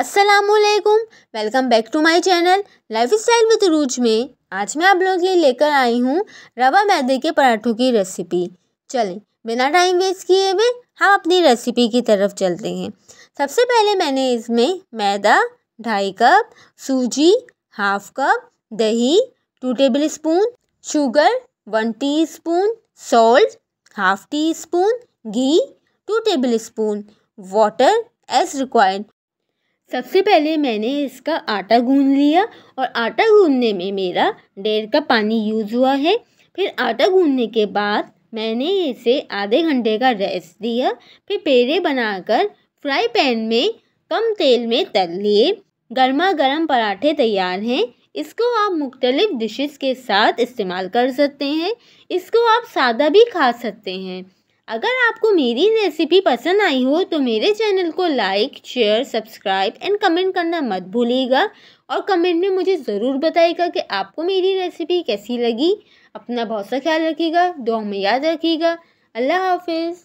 असलकुम welcome back to my channel lifestyle with रूज में आज मैं आप लोगों के लिए लेकर आई हूँ रवा मैदे के पराठों की रेसिपी चलें बिना टाइम वेस्ट किए हुए हम अपनी रेसिपी की तरफ चलते हैं सबसे पहले मैंने इसमें मैदा ढाई कप सूजी हाफ कप दही two tablespoon sugar one teaspoon salt half teaspoon घी two tablespoon water as required सबसे पहले मैंने इसका आटा गून लिया और आटा गूनने में मेरा डेढ़ कप पानी यूज़ हुआ है फिर आटा गूनने के बाद मैंने इसे आधे घंटे का रेस्ट दिया फिर पेड़े बनाकर फ्राई पैन में कम तेल में तल लिए गर्मा गर्म पराठे तैयार हैं इसको आप मुख्तलिफ़ डिशेस के साथ इस्तेमाल कर सकते हैं इसको आप सादा भी खा सकते हैं अगर आपको मेरी रेसिपी पसंद आई हो तो मेरे चैनल को like share subscribe and comment करना मत भूलिएगा और कमेंट में मुझे ज़रूर बताइएगा कि आपको मेरी रेसिपी कैसी लगी अपना बहुत सा ख्याल रखिएगा दुआ में याद रखिएगा अल्लाह हाफिज़